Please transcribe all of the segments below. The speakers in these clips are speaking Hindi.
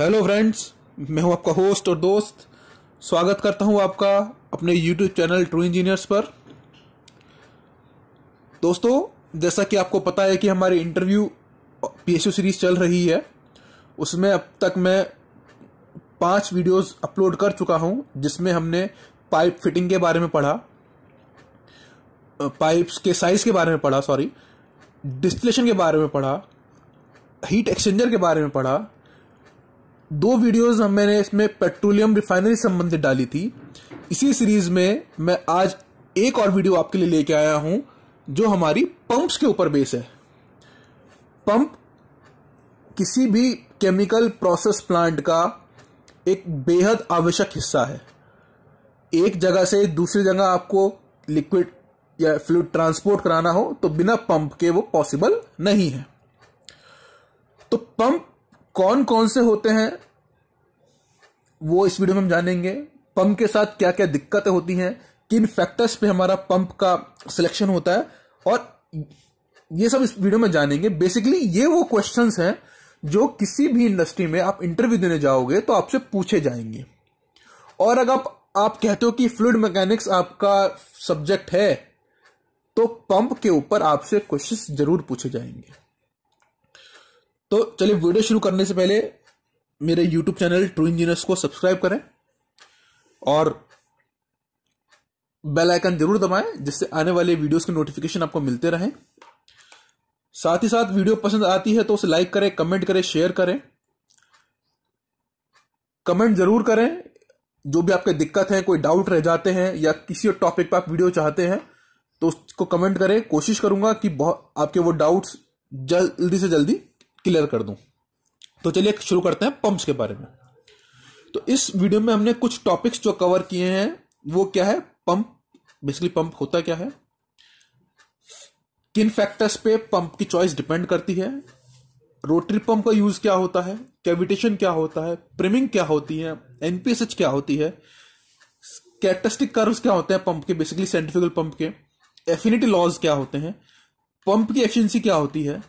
हेलो फ्रेंड्स मैं हूं आपका होस्ट और दोस्त स्वागत करता हूं आपका अपने यूट्यूब चैनल ट्रू इंजीनियर्स पर दोस्तों जैसा कि आपको पता है कि हमारी इंटरव्यू पीएसयू सीरीज चल रही है उसमें अब तक मैं पांच वीडियोस अपलोड कर चुका हूं जिसमें हमने पाइप फिटिंग के बारे में पढ़ा पाइप्स के साइज के बारे में पढ़ा सॉरी डिस्टिलेशन के बारे में पढ़ा हीट एक्सचेंजर के बारे में पढ़ा दो वीडियोस हम मैंने इसमें पेट्रोलियम रिफाइनरी संबंधित डाली थी इसी सीरीज में मैं आज एक और वीडियो आपके लिए लेके आया हूं जो हमारी पंप्स के ऊपर बेस है पंप किसी भी केमिकल प्रोसेस प्लांट का एक बेहद आवश्यक हिस्सा है एक जगह से दूसरी जगह आपको लिक्विड या फ्लूड ट्रांसपोर्ट कराना हो तो बिना पंप के वो पॉसिबल नहीं है तो पंप कौन कौन से होते हैं वो इस वीडियो में हम जानेंगे पंप के साथ क्या क्या दिक्कतें होती हैं किन फैक्टर्स पे हमारा पंप का सिलेक्शन होता है और ये सब इस वीडियो में जानेंगे बेसिकली ये वो क्वेश्चंस हैं जो किसी भी इंडस्ट्री में आप इंटरव्यू देने जाओगे तो आपसे पूछे जाएंगे और अगर आप, आप कहते हो कि फ्लूड मैकेनिक्स आपका सब्जेक्ट है तो पंप के ऊपर आपसे क्वेश्चंस जरूर पूछे जाएंगे तो चलिए वीडियो शुरू करने से पहले मेरे यूट्यूब चैनल ट्रू इंजीनियर्स को सब्सक्राइब करें और बेल आइकन जरूर दबाएं जिससे आने वाले वीडियोस के नोटिफिकेशन आपको मिलते रहें साथ ही साथ वीडियो पसंद आती है तो उसे लाइक करें कमेंट करें शेयर करें कमेंट जरूर करें जो भी आपके दिक्कत है कोई डाउट रह जाते हैं या किसी और टॉपिक पर आप वीडियो चाहते हैं तो उसको कमेंट करें कोशिश करूंगा कि बहुत आपके वो डाउट्स जल्दी से जल्दी क्लियर कर दूं तो चलिए शुरू करते हैं पंप्स के बारे में तो इस वीडियो में हमने कुछ टॉपिक्स जो कवर किए हैं वो क्या है पंप बेसिकली पंप होता क्या है किन फैक्टर्स पे पंप की चॉइस डिपेंड करती है रोटरी पंप का यूज क्या होता है कैविटेशन क्या होता है प्रिमिंग क्या होती है एनपीएसएच क्या होती है कैटेस्टिक कर्व्स क्या होते हैं पंप के बेसिकली सेंट्रिफिकल पंप के एफिनिटी लॉज क्या होते हैं पंप की एफिशिएंसी क्या होती है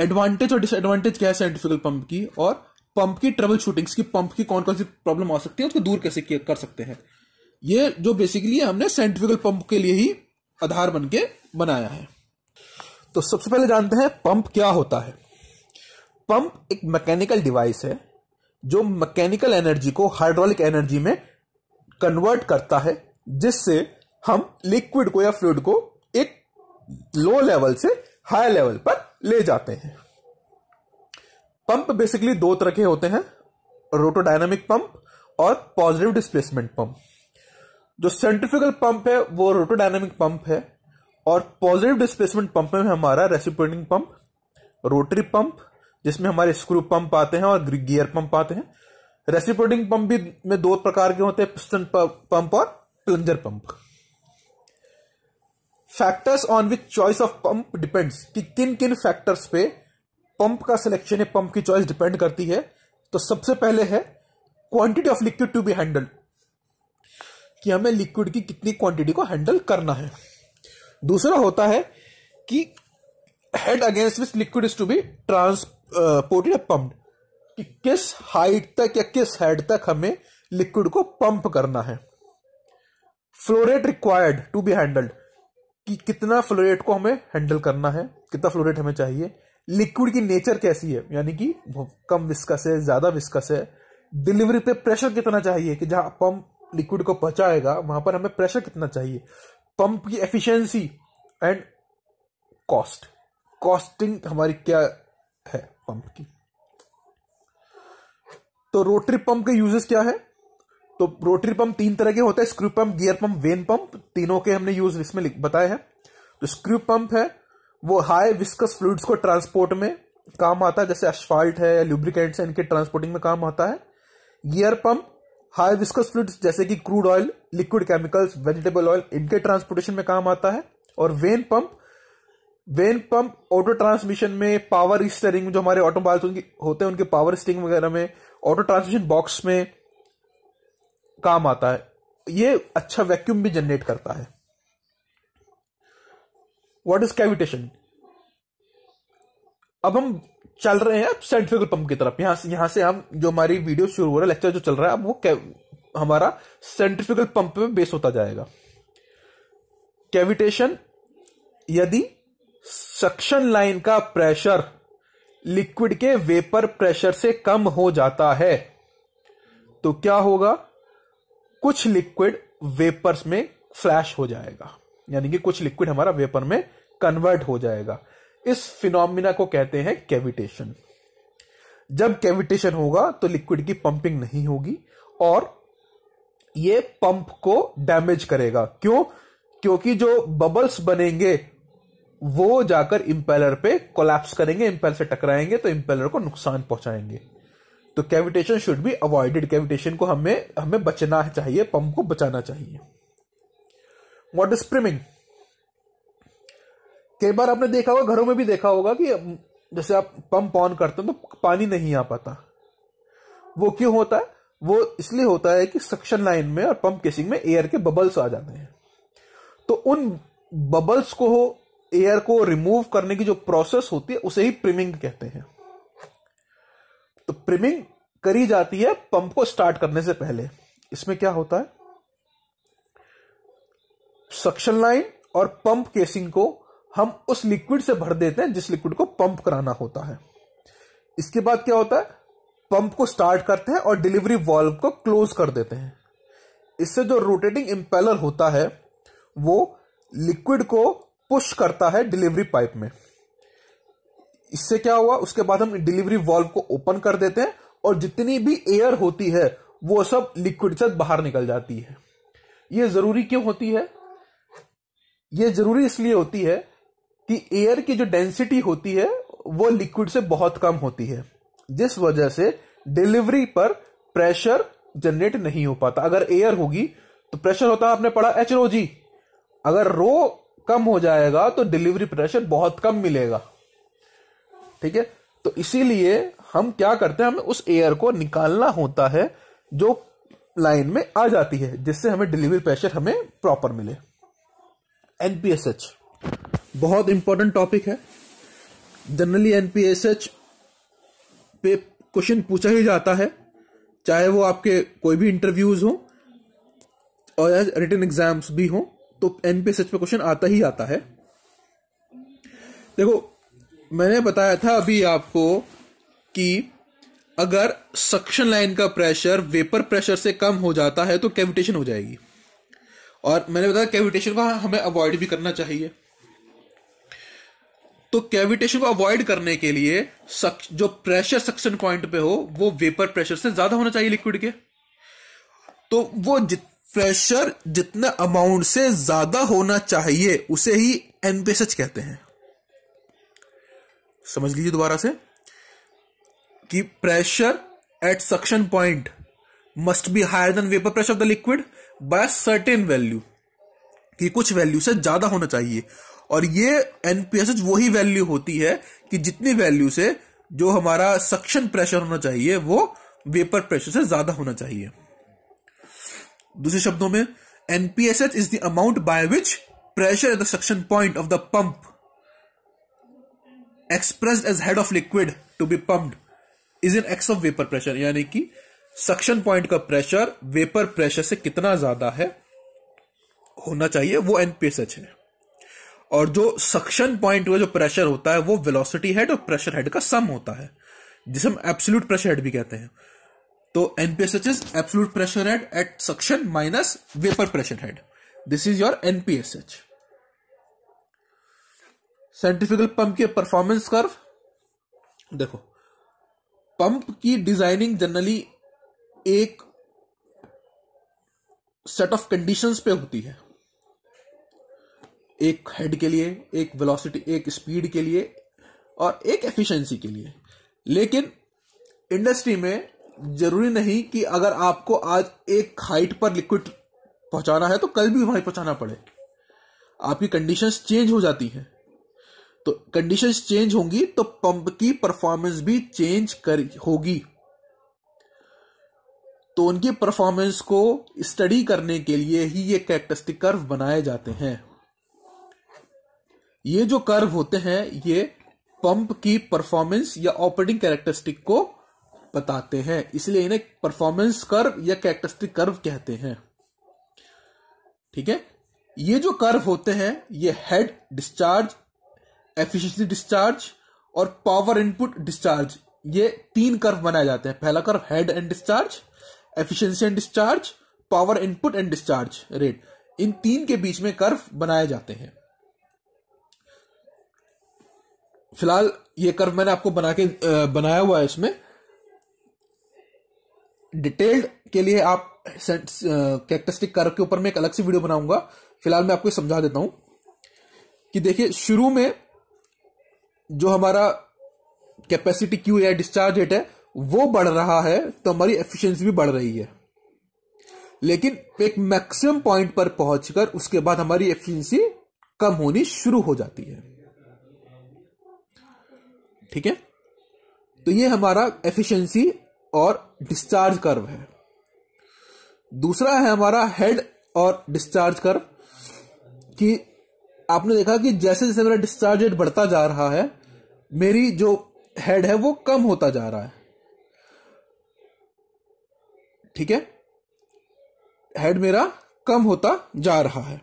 एडवांटेज और डिसएडवांटेज क्या है साइंटिफिकल पंप की और पंप की ट्रबल शूटिंग्स की पंप की कौन कौन सी प्रॉब्लम आ सकती है उसको दूर कैसे कर सकते हैं ये जो बेसिकली हमने साइंटिफिकल पंप के लिए ही आधार बन के बनाया है तो सबसे पहले जानते हैं पंप क्या होता है पंप एक मैकेनिकल डिवाइस है जो मैकेनिकल एनर्जी को हाइड्रोलिक एनर्जी में कन्वर्ट करता है जिससे हम लिक्विड को या फ्लूड को एक लो लेवल से हाई लेवल पर ले जाते हैं पंप बेसिकली दो तरह के होते हैं रोटोडायनामिक पंप और पॉजिटिव डिस्प्लेसमेंट पंप जो सेंट्रिफिकल पंप है वो रोटोडायनामिक पंप है और पॉजिटिव डिस्प्लेसमेंट पंप में हमारा रेसिप्रोटिंग पंप रोटरी पंप जिसमें हमारे स्क्रू पंप आते हैं और गियर पंप आते हैं रेसिप्रोटिंग पंप भी में दो प्रकार के होते हैं पिस्टन पंप और plunger pump factors on which choice of pump depends कि किन किन फैक्टर्स पे पंप का सिलेक्शन या पंप की चॉइस डिपेंड करती है तो सबसे पहले है quantity of liquid to be handle कि हमें लिक्विड की कितनी क्वांटिटी को हैंडल करना है दूसरा होता है कि head against which liquid is to be transported pump कि किस हाइट तक या किस हेड तक हमें लिक्विड को पंप करना है flow rate required to be handled कि कितना फ्लोरेट को हमें हैंडल करना है कितना फ्लोरेट हमें चाहिए लिक्विड की नेचर कैसी है यानी कि कम विस्कस है ज़्यादा विस्कस है डिलीवरी पे प्रेशर कितना चाहिए कि जहां पंप लिक्विड को पहुंचाएगा वहां पर हमें प्रेशर कितना चाहिए पंप की एफिशिएंसी एंड कॉस्ट कॉस्टिंग हमारी क्या है पंप की तो रोटरी पंप के यूजेस क्या है तो रोटरी पंप तीन तरह के होते हैं screw pump gear pump vane pump तीनों के हमने यूज इसमें बताए हैं तो स्क्रू पंप है वो हाई विस्कस फ्लूड्स को ट्रांसपोर्ट में काम आता है जैसे असफाल्ट है या लुब्रिकेंट्स है इनके ट्रांसपोर्टिंग में काम आता है gear pump high viscous fluids जैसे कि crude oil liquid chemicals vegetable oil इनके ट्रांसपोर्टेशन में काम आता है और vane pump vane pump auto transmission में पावर स्टेरिंग जो हमारे ऑटोमोबाइल्स होते हैं उनके पावर स्टेरिंग वगैरह में ऑटो ट्रांसमिशन बॉक्स में काम आता है ये अच्छा वैक्यूम भी जनरेट करता है व्हाट इज कैविटेशन अब हम चल रहे हैं सेंट्रिफ्यूगल पंप की तरफ यहां से यहां से हम जो हमारी वीडियो शुरू हो रहा है लेक्चर जो चल रहा है अब वो हमारा सेंट्रिफिकल पंप में बेस होता जाएगा कैविटेशन यदि सक्शन लाइन का प्रेशर लिक्विड के वेपर प्रेशर से कम हो जाता है तो क्या होगा कुछ लिक्विड वेपर्स में फ्लैश हो जाएगा यानी कि कुछ लिक्विड हमारा वेपर में कन्वर्ट हो जाएगा इस फिनोमिना को कहते हैं कैविटेशन जब कैविटेशन होगा तो लिक्विड की पंपिंग नहीं होगी और ये पंप को डैमेज करेगा क्यों क्योंकि जो बबल्स बनेंगे वो जाकर इंपेलर पे कोलैप्स करेंगे इंपेलर से टकराएंगे तो इंपेलर को नुकसान पहुंचाएंगे तो cavitation should be avoided cavitation को हमें हमें बचना चाहिए पंप को बचाना चाहिए वॉट इज प्रिमिंग कई बार आपने देखा होगा घरों में भी देखा होगा कि जैसे आप पंप ऑन करते हो तो पानी नहीं आ पाता वो क्यों होता है वो इसलिए होता है कि सक्शन लाइन में और पंप केसिंग में एयर के बबल्स आ जाते हैं तो उन बबल्स को एयर को रिमूव करने की जो प्रोसेस होती है उसे ही प्रिमिंग कहते हैं तो प्रिमिंग करी जाती है पंप को स्टार्ट करने से पहले इसमें क्या होता है सक्शन लाइन और पंप केसिंग को हम उस लिक्विड से भर देते हैं जिस लिक्विड को पंप कराना होता है इसके बाद क्या होता है पंप को स्टार्ट करते हैं और डिलीवरी वॉल्व को क्लोज कर देते हैं इससे जो रोटेटिंग इंपेलर होता है वो लिक्विड को पुश करता है डिलीवरी पाइप में इससे क्या हुआ उसके बाद हम डिलीवरी वॉल्व को ओपन कर देते हैं और जितनी भी एयर होती है वो सब लिक्विड से बाहर निकल जाती है ये जरूरी क्यों होती है ये जरूरी इसलिए होती है कि एयर की जो डेंसिटी होती है वो लिक्विड से बहुत कम होती है जिस वजह से डिलीवरी पर प्रेशर जनरेट नहीं हो पाता अगर एयर होगी तो प्रेशर होता है आपने पढ़ा एच रो जी अगर रो कम हो जाएगा तो डिलीवरी प्रेशर बहुत कम मिलेगा ठीक है तो इसीलिए हम क्या करते हैं हमें उस एयर को निकालना होता है जो लाइन में आ जाती है जिससे हमें डिलीवरी प्रेशर हमें प्रॉपर मिले एनपीएसएच बहुत इंपॉर्टेंट टॉपिक है जनरली एनपीएसएच पे क्वेश्चन पूछा ही जाता है चाहे वो आपके कोई भी इंटरव्यूज हो और रिटर्न एग्जाम्स भी हो तो एनपीएसएच पे क्वेश्चन आता ही आता है देखो मैंने बताया था अभी आपको कि अगर सक्शन लाइन का प्रेशर वेपर प्रेशर से कम हो जाता है तो कैविटेशन हो जाएगी और मैंने बताया कैविटेशन को हमें अवॉइड भी करना चाहिए तो कैविटेशन को अवॉइड करने के लिए जो प्रेशर सक्शन पॉइंट पे हो वो वेपर प्रेशर से ज्यादा होना चाहिए लिक्विड के तो वो जित प्रेशर जितना अमाउंट से ज्यादा होना चाहिए उसे ही एनपीएसएच कहते हैं समझ लीजिए दोबारा से कि pressure at suction point must be higher than vapour pressure of the liquid by certain value कि कुछ वैल्यू से ज्यादा होना चाहिए और ये एनपीएसएच वही वैल्यू होती है कि जितनी वैल्यू से जो हमारा सक्शन प्रेशर होना चाहिए वो वेपर प्रेशर से ज्यादा होना चाहिए दूसरे शब्दों में NPSH is the amount by which pressure at the suction point of the pump expressed as head of liquid to be pumped is in excess of vapour pressure यानी कि सक्शन पॉइंट का प्रेशर वेपर प्रेशर से कितना ज्यादा है होना चाहिए वो एनपीएसएच है और जो सक्शन पॉइंट का जो प्रेशर होता है वो वेलोसिटी हेड और प्रेशर हेड का सम होता है जिसे हम एब्सोल्यूट प्रेशर हेड भी कहते हैं तो NPSH is absolute pressure head at suction minus vapour pressure head this is your NPSH centrifugal pump की परफॉर्मेंस कर्व देखो पंप की डिजाइनिंग जनरली एक सेट ऑफ कंडीशंस पे होती है एक हेड के लिए एक वेलोसिटी एक स्पीड के लिए और एक एफिशिएंसी के लिए लेकिन इंडस्ट्री में जरूरी नहीं कि अगर आपको आज एक हाइट पर लिक्विड पहुंचाना है तो कल भी वहीं पहुंचाना पड़े आपकी कंडीशंस चेंज हो जाती हैं तो कंडीशंस चेंज होंगी तो पंप की परफॉर्मेंस भी चेंज कर होगी तो उनकी परफॉर्मेंस को स्टडी करने के लिए ही ये कैरेक्टरिस्टिक कर्व बनाए जाते हैं ये जो कर्व होते हैं ये पंप की परफॉर्मेंस या ऑपरेटिंग कैरेक्टरिस्टिक को बताते हैं इसलिए इन्हें परफॉर्मेंस कर्व या कैरेक्टरिस्टिक कर्व कहते हैं ठीक है ये जो कर्व होते हैं ये हेड डिस्चार्ज एफिशिएंसी डिस्चार्ज और पावर इनपुट डिस्चार्ज ये तीन कर्व बनाए जाते हैं पहला curve head and discharge efficiency and discharge power input and discharge rate इन तीन के बीच में कर्व बनाए जाते हैं फिलहाल ये कर्व मैंने आपको बना के बनाया हुआ है इसमें डिटेल्ड के लिए आप कैरेक्टरिस्टिक कर्व के ऊपर मैं एक अलग से वीडियो बनाऊंगा फिलहाल मैं आपको समझा देता हूं कि देखिए शुरू में जो हमारा कैपेसिटी क्यू है डिस्चार्ज रेट है वो बढ़ रहा है तो हमारी एफिशिएंसी भी बढ़ रही है लेकिन एक मैक्सिमम पॉइंट पर पहुंचकर उसके बाद हमारी एफिशिएंसी कम होनी शुरू हो जाती है ठीक है तो ये हमारा एफिशिएंसी और डिस्चार्ज कर्व है दूसरा है हमारा हेड और डिस्चार्ज कर्व कि आपने देखा कि जैसे जैसे मेरा डिस्चार्ज रेट बढ़ता जा रहा है मेरी जो हेड है वो कम होता जा रहा है ठीक है हेड मेरा कम होता जा रहा है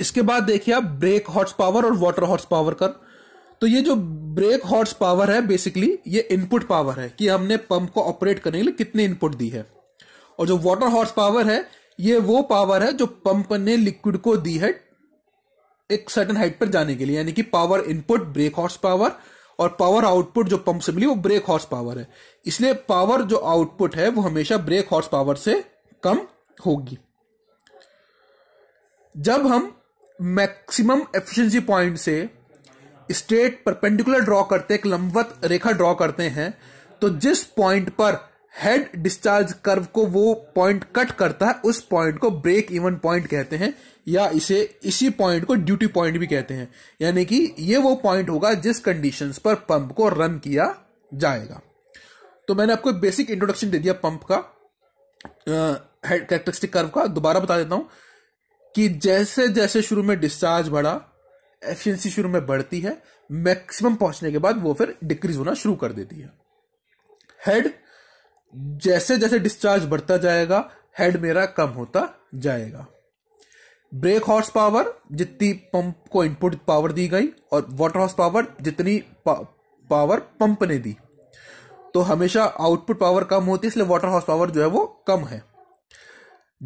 इसके बाद देखिए आप ब्रेक हॉर्स पावर और वाटर हॉर्स पावर का तो ये जो ब्रेक हॉर्स पावर है बेसिकली ये इनपुट पावर है कि हमने पंप को ऑपरेट करने के लिए कितने इनपुट दी है और जो वाटर हॉर्स पावर है ये वो पावर है जो पंप ने लिक्विड को दी है एक सर्टन हाइट पर जाने के लिए यानी कि power input brake horse power और पावर आउटपुट जो पंप से मिली वो ब्रेक हॉर्स पावर है इसलिए पावर जो आउटपुट है वो हमेशा ब्रेक हॉर्स पावर से कम होगी जब हम मैक्सिमम एफिशिएंसी पॉइंट से स्ट्रेट परपेंडिकुलर ड्रॉ करते एक लंबवत रेखा ड्रॉ करते हैं तो जिस पॉइंट पर हेड डिस्चार्ज कर्व को वो पॉइंट कट करता है उस पॉइंट को ब्रेक इवन पॉइंट कहते हैं या इसे इसी पॉइंट को ड्यूटी पॉइंट भी कहते हैं यानी कि ये वो पॉइंट होगा जिस कंडीशंस पर पंप को रन किया जाएगा तो मैंने आपको बेसिक इंट्रोडक्शन दे दिया पंप का कैरेक्टरिस्टिक कर्व का दोबारा बता देता हूं कि जैसे जैसे शुरू में डिस्चार्ज बढ़ा एफिशिएंसी शुरू में बढ़ती है मैक्सिमम पहुंचने के बाद वो फिर डिक्रीज होना शुरू कर देती है हेड जैसे जैसे डिस्चार्ज बढ़ता जाएगा हेड मेरा कम होता जाएगा ब्रेक हॉर्स पावर जितनी पंप को इनपुट पावर दी गई और वाटर हॉर्स पावर जितनी पा, पावर पंप ने दी तो हमेशा आउटपुट पावर कम होती है इसलिए वाटर हॉर्स पावर जो है वो कम है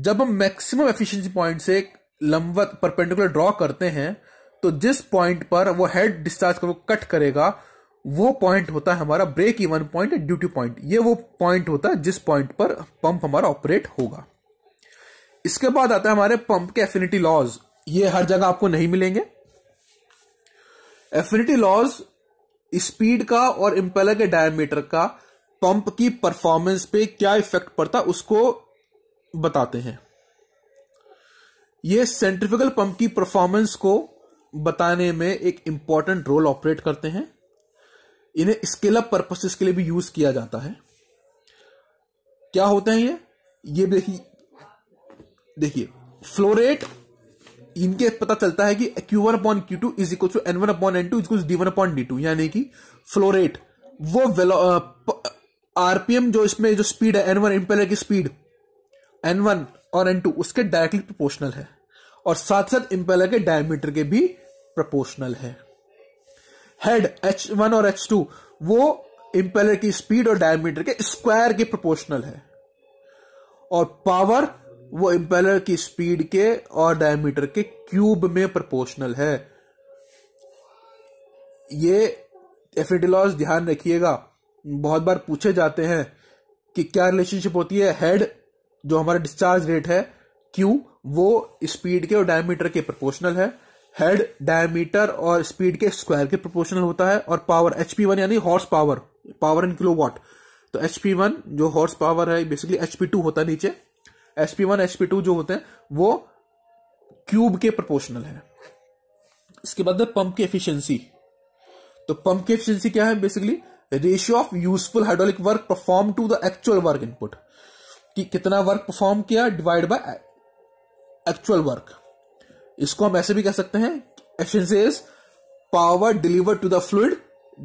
जब हम मैक्सिमम एफिशिएंसी पॉइंट से लंबवत परपेंडिकुलर ड्रॉ करते हैं तो जिस पॉइंट पर वो हेड डिस्चार्ज को कट करेगा वो पॉइंट होता है हमारा break even point duty point ये वो पॉइंट होता है जिस पॉइंट पर पंप हमारा ऑपरेट होगा इसके बाद आता है हमारे पंप के एफिनिटी लॉज ये हर जगह आपको नहीं मिलेंगे एफिनिटी लॉज स्पीड का और इंपेलर के डायमीटर का पंप की परफॉर्मेंस पे क्या इफेक्ट पड़ता उसको बताते हैं ये सेंट्रिफिकल पंप की परफॉर्मेंस को बताने में एक इंपॉर्टेंट रोल ऑपरेट करते हैं इन्हें स्केल अप पर्पसेस के लिए भी यूज किया जाता है क्या होते हैं ये ये देखिए देखिए फ्लोरेट इनके पता चलता है कि Q one upon Q two is equal to N one upon N two is D one upon D two यानी कि फ्लोरेट वो आरपीएम जो इसमें जो स्पीड है एन वन इम्पेलर की स्पीड एन वन और एन टू उसके डायरेक्टली प्रोपोर्शनल है और साथ साथ इंपेलर के डायमीटर के भी प्रोपोर्शनल है हेड एच वन और एच टू वो इम्पेलर की स्पीड और डायमीटर के स्क्वायर के प्रोपोर्शनल है और पावर वो इम्पेलर की स्पीड के और डायमीटर के क्यूब में प्रोपोर्शनल है ये एफिनिटी ध्यान रखिएगा बहुत बार पूछे जाते हैं कि क्या रिलेशनशिप होती है हेड जो हमारा डिस्चार्ज रेट है क्यू वो स्पीड के और डायमीटर के प्रोपोर्शनल है हेड डायमीटर और स्पीड के स्क्वायर के प्रोपोर्शनल होता है और पावर एचपी वन यानी horse power power in kilo watt तो एचपी वन जो हॉर्स पावर है बेसिकली एचपी टू होता है नीचे H P one H P two जो होते हैं वो क्यूब के प्रोपोर्शनल है इसके बाद पंप की एफिशिएंसी तो पंप की एफिशिएंसी क्या है basically ratio of useful hydraulic work perform to the actual work input कि कितना वर्क परफॉर्म किया डिवाइड बाय एक्चुअल वर्क इसको हम ऐसे भी कह सकते हैं efficiency is power deliver to the fluid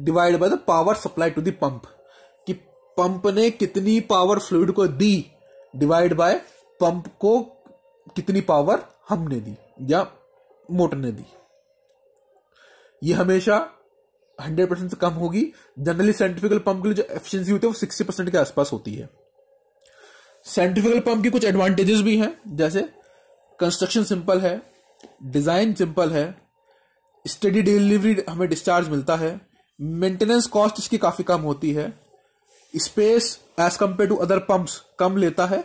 divide by the power supply to the pump कि पंप ने कितनी पावर फ्लूड को दी डिवाइड बाय पंप को कितनी पावर हमने दी या मोटर ने दी ये हमेशा हंड्रेड परसेंट से कम होगी जनरली साइंटिफिकल पंप के लिए जो एफिशिएंसी होती है वो सिक्सटी परसेंट के आसपास होती है साइंटिफिकल पंप की कुछ एडवांटेजेस भी हैं जैसे कंस्ट्रक्शन सिंपल है डिज़ाइन सिंपल है स्टडी डिलीवरी हमें डिस्चार्ज मिलता है मेंटेनेंस कॉस्ट इसकी काफ़ी कम होती है space as compare to other pumps कम लेता है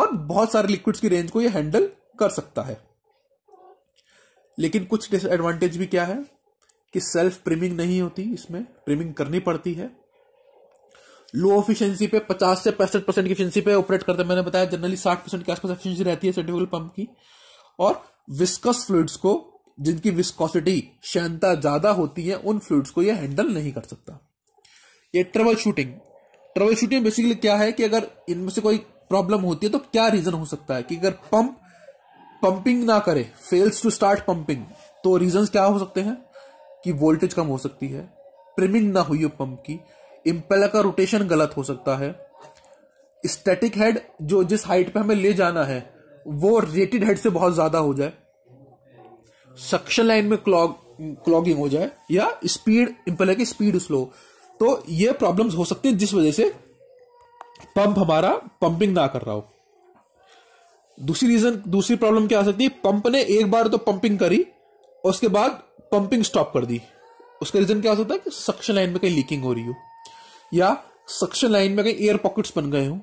और बहुत सारे लिक्विड्स की रेंज को ये हैंडल कर सकता है लेकिन कुछ डिसएडवांटेज भी क्या है कि सेल्फ ट्रिमिंग नहीं होती इसमें प्रिमिंग करनी पड़ती है लो एफिशिएंसी पे 50 से पैंसठ परसेंट की एफिशिएंसी पे ऑपरेट करते हैं मैंने बताया जनरली 60 परसेंट के आसपास एफिशिएंसी रहती है सेंट्रिफ्यूगल पंप की और विस्कस फ्लूड्स को जिनकी विस्कोसिटी क्षमता ज्यादा होती है उन फ्लूड्स को यह हैंडल नहीं कर सकता ये troubleshooting troubleshooting basically क्या है कि अगर इनमें से कोई प्रॉब्लम होती है तो क्या रीजन हो सकता है कि अगर पंप पंपिंग ना करे फेल्स टू स्टार्ट पंपिंग तो रीजन क्या हो सकते हैं कि वोल्टेज कम हो सकती है प्रिमिंग ना हुई हो पंप की इम्पेलर का रोटेशन गलत हो सकता है स्टैटिक हेड जो जिस हाइट पे हमें ले जाना है वो रेटेड हेड से बहुत ज्यादा हो जाए सक्शन लाइन में क्लॉग क्लॉगिंग हो जाए या स्पीड इम्पेलर की स्पीड स्लो तो ये प्रॉब्लम्स हो सकती है जिस वजह से पंप हमारा पंपिंग ना कर रहा हो दूसरी रीजन दूसरी प्रॉब्लम क्या आ सकती है पंप ने एक बार तो पंपिंग करी और उसके बाद पंपिंग स्टॉप कर दी उसका रीजन क्या हो सकता है कि सक्शन लाइन में कहीं लीकिंग हो रही हो या सक्शन लाइन में कहीं एयर पॉकेट्स बन गए हो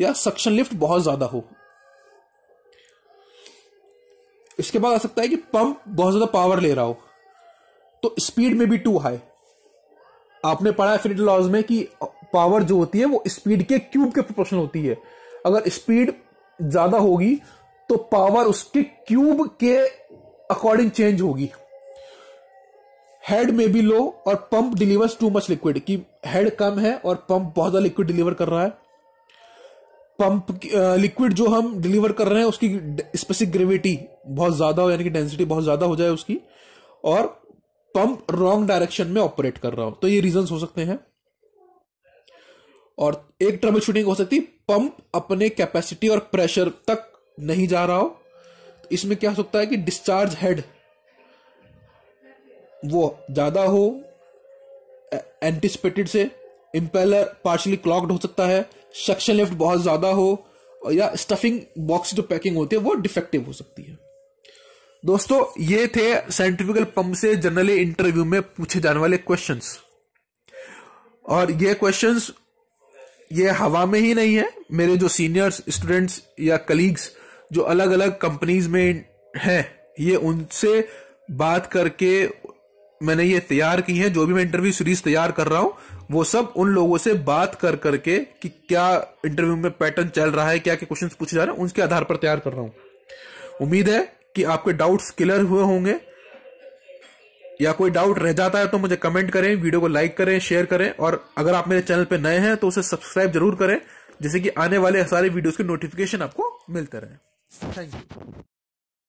या सक्शन लिफ्ट बहुत ज्यादा हो इसके बाद आ सकता है कि पंप बहुत ज्यादा पावर ले रहा हो तो स्पीड में भी टू हाई आपने पढ़ा है फिनिट लॉज में कि पावर जो होती है वो स्पीड के क्यूब के प्रोपोर्शनल होती है अगर स्पीड ज्यादा होगी तो पावर उसके क्यूब के अकॉर्डिंग चेंज होगी हेड में भी लो और pump delivers too much liquid कि हेड कम है और पंप बहुत ज्यादा लिक्विड डिलीवर कर रहा है पंप लिक्विड जो हम डिलीवर कर रहे हैं उसकी स्पेसिफिक ग्रेविटी बहुत ज्यादा हो यानी कि डेंसिटी बहुत ज्यादा हो जाए उसकी और पंप रॉन्ग डायरेक्शन में ऑपरेट कर रहा हो तो ये रीजन हो सकते हैं और एक ट्रबल शूटिंग हो सकती पंप अपने कैपेसिटी और प्रेशर तक नहीं जा रहा हो तो इसमें क्या हो सकता है कि डिस्चार्ज हेड वो ज़्यादा हो एंटिसपेटेड से इम्पेलर पार्शली क्लॉक्ड हो सकता है सक्शन लिफ्ट बहुत ज़्यादा हो या स्टफिंग बॉक्स जो पैकिंग होती है वो डिफेक्टिव हो सकती है दोस्तों ये थे साइंटिफिकल पंप से जनरली इंटरव्यू में पूछे जाने वाले क्वेश्चंस और ये क्वेश्चंस ये हवा में ही नहीं है मेरे जो सीनियर्स स्टूडेंट्स या कलीग्स जो अलग अलग कंपनीज में हैं ये उनसे बात करके मैंने ये तैयार की है जो भी मैं इंटरव्यू सीरीज तैयार कर रहा हूँ वो सब उन लोगों से बात कर करके कि क्या इंटरव्यू में पैटर्न चल रहा है क्या क्या क्वेश्चन पूछे जा रहे हैं उनके आधार पर तैयार कर रहा हूँ उम्मीद है कि आपके डाउट्स क्लियर हुए होंगे या कोई डाउट रह जाता है तो मुझे कमेंट करें वीडियो को लाइक करें शेयर करें और अगर आप मेरे चैनल पर नए हैं तो उसे सब्सक्राइब जरूर करें जिससे कि आने वाले सारे वीडियोस के नोटिफिकेशन आपको मिलते रहे थैंक यू